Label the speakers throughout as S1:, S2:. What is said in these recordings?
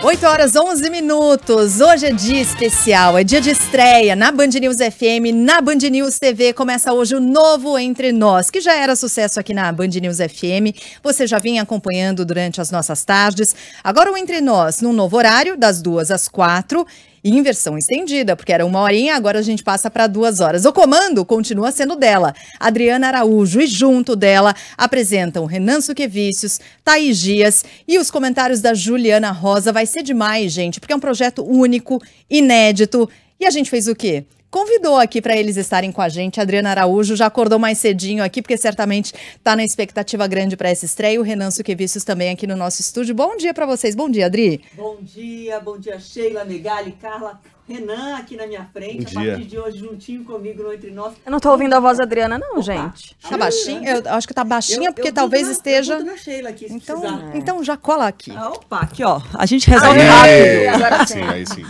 S1: 8 horas 11 minutos. Hoje é dia especial, é dia de estreia na Band News FM, na Band News TV. Começa hoje o novo Entre Nós, que já era sucesso aqui na Band News FM. Você já vinha acompanhando durante as nossas tardes. Agora o Entre Nós, num novo horário, das duas às quatro. E em versão estendida, porque era uma horinha, agora a gente passa para duas horas. O comando continua sendo dela, Adriana Araújo, e junto dela apresentam Renan Suquevicius, Thaís Dias e os comentários da Juliana Rosa. Vai ser demais, gente, porque é um projeto único, inédito. E a gente fez o quê? convidou aqui para eles estarem com a gente. A Adriana Araújo já acordou mais cedinho aqui, porque certamente está na expectativa grande para essa estreia. o Renan Suquevicius também aqui no nosso estúdio. Bom dia para vocês. Bom dia, Adri.
S2: Bom dia, bom dia, Sheila, Megali, Carla. Renan aqui na minha frente, a partir de hoje juntinho comigo no Entre Nós.
S1: Eu não tô ouvindo a voz da Adriana não, Opa. gente. Tá baixinha? Eu acho que tá baixinha eu, porque eu talvez na, esteja... na Sheila aqui, então, precisar. Então já cola aqui. Ah, opa, aqui ó, a gente resolve
S2: rápido. Agora sim, aí sim.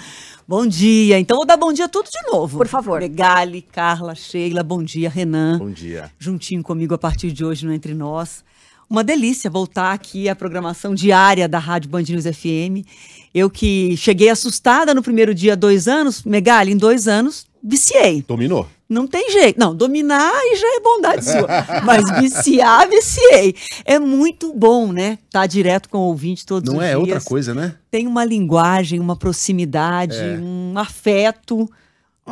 S2: Bom dia. Então vou dar bom dia tudo de novo. Por favor. Megali, Carla, Sheila, bom dia, Renan. Bom dia. Juntinho comigo a partir de hoje no Entre Nós. Uma delícia voltar aqui à programação diária da Rádio Band News FM. Eu que cheguei assustada no primeiro dia, dois anos. Megali, em dois anos, viciei. Dominou. Não tem jeito. Não, dominar e já é bondade sua. Mas viciar, viciei. É muito bom, né? Tá direto com o ouvinte todos Não os é, dias. Não é outra coisa, né? Tem uma linguagem, uma proximidade, é. um afeto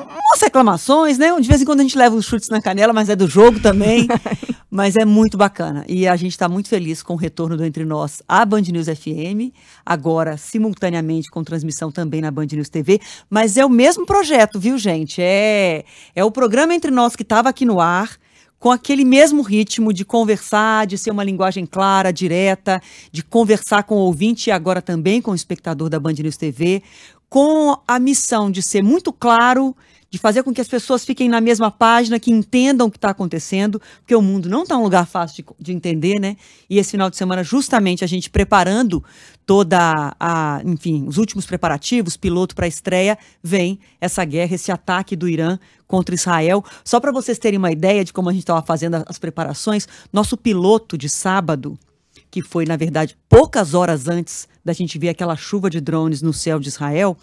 S2: umas reclamações, né? De vez em quando a gente leva os chutes na canela, mas é do jogo também. mas é muito bacana. E a gente está muito feliz com o retorno do Entre Nós à Band News FM, agora simultaneamente com transmissão também na Band News TV. Mas é o mesmo projeto, viu, gente? É, é o programa Entre Nós que estava aqui no ar com aquele mesmo ritmo de conversar, de ser uma linguagem clara, direta, de conversar com o ouvinte e agora também com o espectador da Band News TV, com a missão de ser muito claro, de fazer com que as pessoas fiquem na mesma página, que entendam o que está acontecendo, porque o mundo não está um lugar fácil de, de, entender, né? E esse final de semana, justamente a gente preparando toda a, enfim, os últimos preparativos, piloto para a estreia, vem essa guerra, esse ataque do Irã contra Israel. Só para vocês terem uma ideia de como a gente estava fazendo as preparações, nosso piloto de sábado, que foi na verdade poucas horas antes da gente ver aquela chuva de drones no céu de Israel,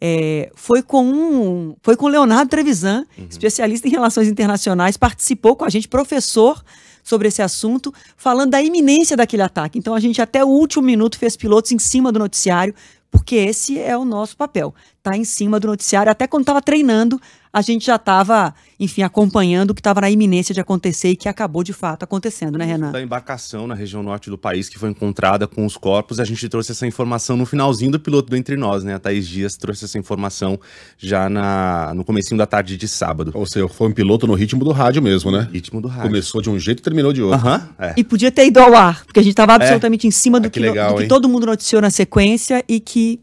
S2: é, foi com um, foi com Leonardo Trevisan, uhum. especialista em relações internacionais, participou com a gente, professor sobre esse assunto, falando da iminência daquele ataque. Então a gente até o último minuto fez pilotos em cima do noticiário, porque esse é o nosso papel tá em cima do noticiário. Até quando estava treinando, a gente já estava, enfim, acompanhando o que estava na iminência de acontecer e que acabou de fato acontecendo, né, Renan?
S3: Da embarcação na região norte do país que foi encontrada com os corpos, a gente trouxe essa informação no finalzinho do piloto do Entre Nós, né? A Thaís Dias trouxe essa informação já na, no comecinho da tarde de
S4: sábado. Ou seja, foi um piloto no ritmo do rádio mesmo, né? ritmo do rádio. Começou de um jeito e terminou de outro. Uhum, é.
S2: E podia ter ido ao ar, porque a gente estava é. absolutamente é. em cima do, ah, que, que, legal, do que todo mundo noticiou na sequência e que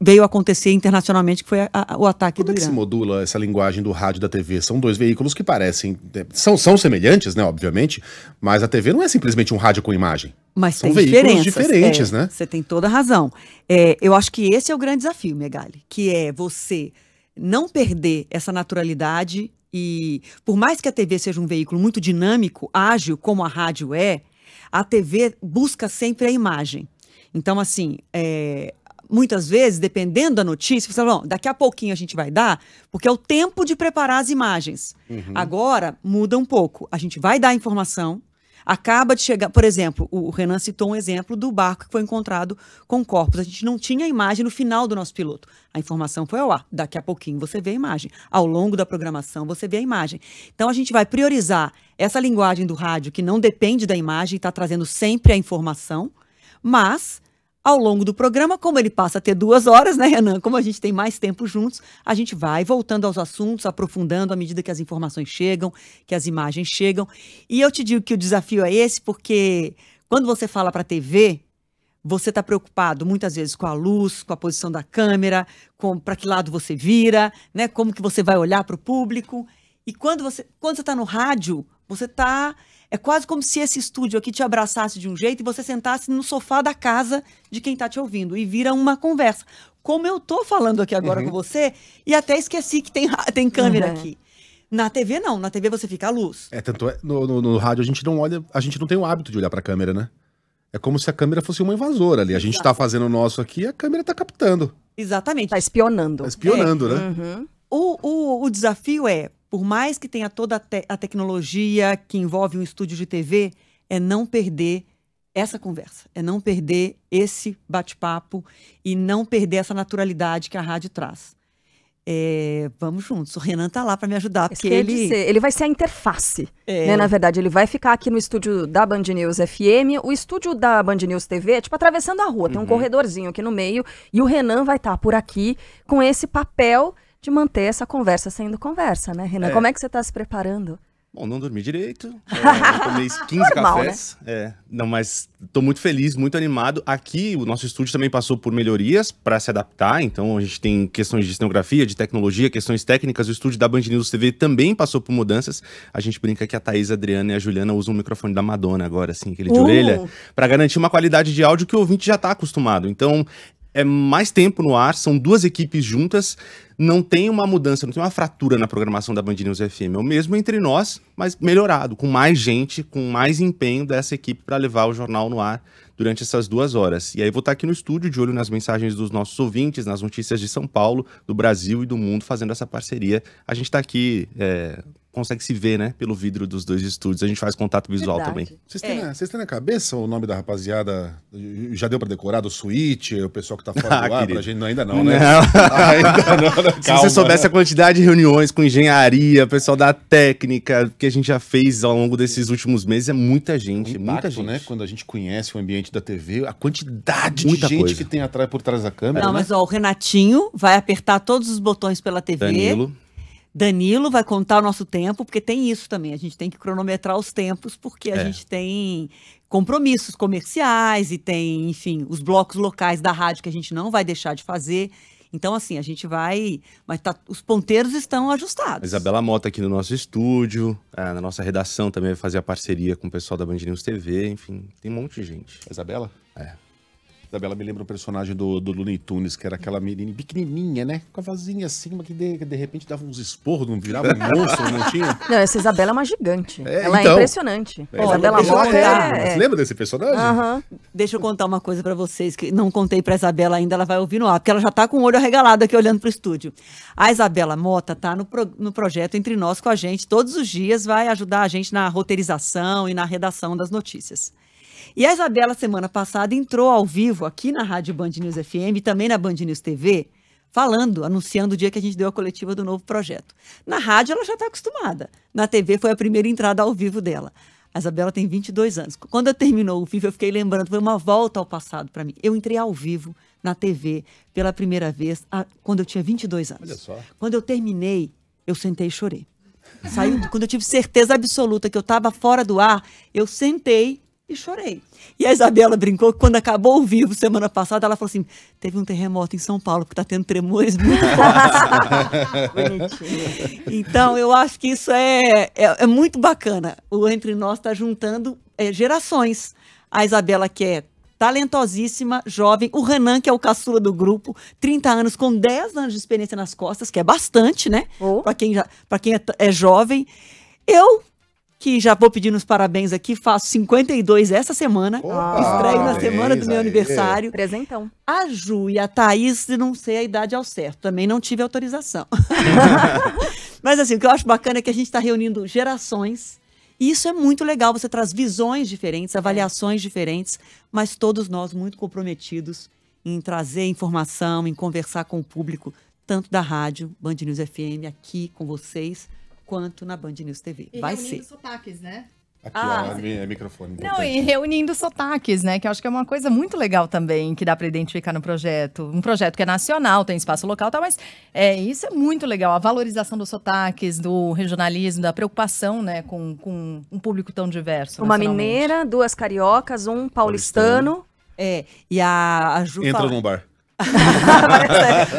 S2: veio acontecer internacionalmente, que foi a, a, o ataque Como do Como é que se
S4: modula essa linguagem do rádio e da TV? São dois veículos que parecem... É, são, são semelhantes, né, obviamente, mas a TV não é simplesmente um rádio com imagem.
S2: Mas são tem veículos diferentes, é, né? Você tem toda a razão. É, eu acho que esse é o grande desafio, Megali, que é você não perder essa naturalidade e, por mais que a TV seja um veículo muito dinâmico, ágil, como a rádio é, a TV busca sempre a imagem. Então, assim, é, muitas vezes, dependendo da notícia, você fala, daqui a pouquinho a gente vai dar, porque é o tempo de preparar as imagens. Uhum. Agora, muda um pouco. A gente vai dar a informação, acaba de chegar, por exemplo, o Renan citou um exemplo do barco que foi encontrado com corpos. A gente não tinha a imagem no final do nosso piloto. A informação foi ao ar. Daqui a pouquinho você vê a imagem. Ao longo da programação você vê a imagem. Então a gente vai priorizar essa linguagem do rádio que não depende da imagem, está trazendo sempre a informação, mas ao longo do programa, como ele passa a ter duas horas, né, Renan? Como a gente tem mais tempo juntos, a gente vai voltando aos assuntos, aprofundando à medida que as informações chegam, que as imagens chegam. E eu te digo que o desafio é esse, porque quando você fala para a TV, você está preocupado muitas vezes com a luz, com a posição da câmera, com para que lado você vira, né? Como que você vai olhar para o público. E quando você quando você está no rádio, você está é quase como se esse estúdio aqui te abraçasse de um jeito e você sentasse no sofá da casa de quem está te ouvindo e vira uma conversa. Como eu tô falando aqui agora uhum. com você e até esqueci que tem, tem câmera uhum. aqui. Na TV, não. Na TV você fica à luz.
S4: É, tanto é. No, no, no, rádio a gente não olha. A gente não tem o hábito de olhar pra câmera, né? É como se a câmera fosse uma invasora ali. A gente tá Exato. tá fazendo o nosso aqui e a câmera tá captando.
S2: Exatamente. Tá espionando. Tá espionando, é. né? Uhum. O, o, o desafio é por mais que tenha toda a, te a tecnologia que envolve um estúdio de TV, é não perder essa conversa, é não perder esse bate-papo e não perder essa naturalidade que a rádio traz. É, vamos juntos. O Renan tá lá para me
S1: ajudar, porque ele dizer, ele vai ser a interface, é... né? Na verdade, ele vai ficar aqui no estúdio da Band News FM. O estúdio da Band News TV é tipo atravessando a rua, uhum. tem um uhum. corredorzinho aqui no meio e o Renan vai estar tá por aqui com esse papel de manter essa conversa sendo conversa, né, Renan? É. Como é que você está se preparando?
S3: Bom, não dormi direito. É, tomei 15 Normal, né? cafés. Né? É, não, mas estou muito feliz, muito animado. Aqui, o nosso estúdio também passou por melhorias para se adaptar. Então, a gente tem questões de cenografia, de tecnologia, questões técnicas. O estúdio da Band News TV também passou por mudanças. A gente brinca que a Thaís, a Adriana e a Juliana usam o microfone da Madonna agora, assim, aquele de uh. orelha, para garantir uma qualidade de áudio que o ouvinte já está acostumado. Então, é mais tempo no ar, são duas equipes juntas, não tem uma mudança, não tem uma fratura na programação da Band News FM. É o mesmo entre nós, mas melhorado, com mais gente, com mais empenho dessa equipe para levar o jornal no ar durante essas duas horas. E aí vou estar tá aqui no estúdio, de olho nas mensagens dos nossos ouvintes, nas notícias de São Paulo, do Brasil e do mundo, fazendo essa parceria. A gente está aqui. É consegue se ver, né? Pelo vidro dos dois estúdios. A gente faz contato visual Verdade. também. Vocês
S4: têm, é. na, vocês têm na cabeça o nome da rapaziada? Já deu pra decorar do suíte? O pessoal que tá fora ah, do ar gente? Não, ainda não, né? Não. ainda não, Calma, né? Se você soubesse né? a quantidade de reuniões com engenharia,
S3: pessoal da técnica, que a gente já fez ao longo desses últimos meses, é muita gente. Impacto, muita né, gente.
S4: né? Quando a gente conhece o ambiente da TV, a quantidade muita de gente coisa. que tem atrás por trás da câmera.
S2: Não, né? mas ó, o Renatinho vai apertar todos os botões pela TV. Danilo Danilo vai contar o nosso tempo, porque tem isso também. A gente tem que cronometrar os tempos, porque a é. gente tem compromissos comerciais e tem, enfim, os blocos locais da rádio que a gente não vai deixar de fazer. Então, assim, a gente vai. Mas tá, os ponteiros estão ajustados.
S3: Isabela Mota aqui no nosso estúdio, é, na nossa redação também vai fazer a parceria com o pessoal da Band News TV,
S4: enfim, tem um monte de gente. Isabela? É. Isabela me lembra o personagem do, do Looney Tunes, que era aquela menina pequenininha, né? Com a vasinha assim, mas que de, de repente dava uns esporros, não virava um monstro, não tinha?
S1: Não, essa Isabela é uma gigante. É, ela é então. é impressionante. Isabela Mota, é... é, é. Lembra
S2: desse personagem? Deixa eu contar uma coisa para vocês que não contei pra Isabela ainda, ela vai ouvir no ar, porque ela já tá com o olho arregalado aqui olhando pro estúdio. A Isabela Mota tá no, pro, no projeto Entre Nós com a gente, todos os dias vai ajudar a gente na roteirização e na redação das notícias. E a Isabela, semana passada, entrou ao vivo aqui na Rádio Band News FM e também na Band News TV, falando, anunciando o dia que a gente deu a coletiva do novo projeto. Na rádio ela já está acostumada. Na TV foi a primeira entrada ao vivo dela. A Isabela tem 22 anos. Quando eu terminou o vivo eu fiquei lembrando, foi uma volta ao passado para mim. Eu entrei ao vivo na TV pela primeira vez a, quando eu tinha 22 anos. Olha só. Quando eu terminei, eu sentei e chorei. Saiu, quando eu tive certeza absoluta que eu estava fora do ar, eu sentei e chorei. E a Isabela brincou que quando acabou o vivo semana passada, ela falou assim: teve um terremoto em São Paulo, porque está tendo tremores muito fortes. então, eu acho que isso é, é, é muito bacana. O Entre Nós está juntando é, gerações. A Isabela, que é talentosíssima, jovem. O Renan, que é o caçula do grupo, 30 anos, com 10 anos de experiência nas costas, que é bastante, né? Oh. Para quem, já, quem é, é jovem. Eu que já vou pedindo os parabéns aqui, faço 52 essa semana, Opa, estreio na semana do meu aí. aniversário. Presentão. A Ju e a Thaís, não sei a idade ao certo, também não tive autorização. Mas assim, o que eu acho bacana é que a gente está reunindo gerações, e isso é muito legal, você traz visões diferentes, é. avaliações diferentes, mas todos nós muito comprometidos em trazer informação, em conversar com o público, tanto da rádio, Band News FM, aqui com vocês, quanto na Band News TV. E Vai ser.
S1: sotaques, né?
S2: Aqui, ah, ó, é, é
S1: microfone. Não, e reunindo sotaques, né? Que eu acho que é uma coisa muito legal também, que dá para identificar no projeto. Um projeto que é nacional, tem espaço local, tá? Mas é, isso é muito legal. A valorização dos sotaques, do regionalismo, da preocupação, né? Com, com um público tão diverso. Uma mineira, duas cariocas, um paulistano. paulistano. É, e a, a Ju. Entra fala... num
S4: bar.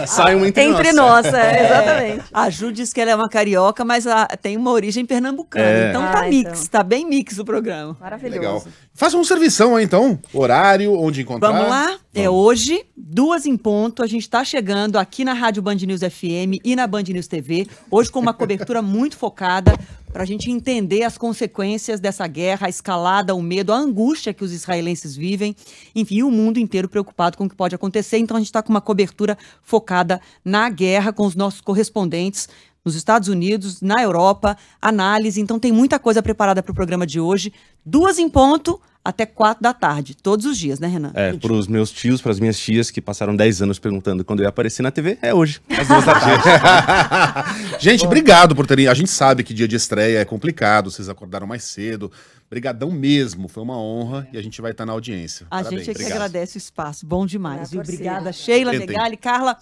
S2: Sai um entre, entre nós. É, é, exatamente. A Ju diz que ela é uma carioca, mas a, tem uma origem pernambucana. É. Então tá ah, tá mix, então. tá bem mix o programa. Maravilhoso. Legal.
S4: Faça um servição aí então, horário, onde encontrar. Vamos lá, Vamos.
S2: é hoje, Duas em ponto, a gente está chegando aqui na Rádio Band News FM e na Band News TV, hoje com uma cobertura muito focada para a gente entender as consequências dessa guerra, a escalada, o medo, a angústia que os israelenses vivem, enfim, o mundo inteiro preocupado com o que pode acontecer. Então a gente está com uma cobertura focada na guerra com os nossos correspondentes nos Estados Unidos, na Europa, análise. Então tem muita coisa preparada para o programa de hoje. Duas em ponto até quatro da tarde, todos os dias, né, Renan?
S3: É, para os meus tios, para as minhas tias que passaram dez anos perguntando
S4: quando eu ia aparecer na TV, é hoje, às duas da tarde. gente, obrigado por terem. A gente sabe que dia de estreia é complicado, vocês acordaram mais cedo. Obrigadão mesmo, foi uma honra é. e a gente vai estar tá na audiência. A Parabéns. gente é que Obrigado.
S2: agradece o espaço, bom demais, viu? Obrigada, Sheila, Negali Carla.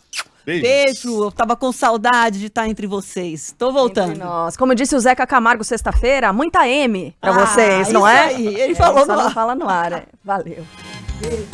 S2: Beijos. Beijo. Eu tava com saudade de estar entre vocês. Tô voltando. Nós.
S1: Como disse o Zeca Camargo sexta-feira, muita M pra ah, vocês, não é? Aí. Ele é, falou no ar. fala no ar. É. Valeu.
S2: Beijo.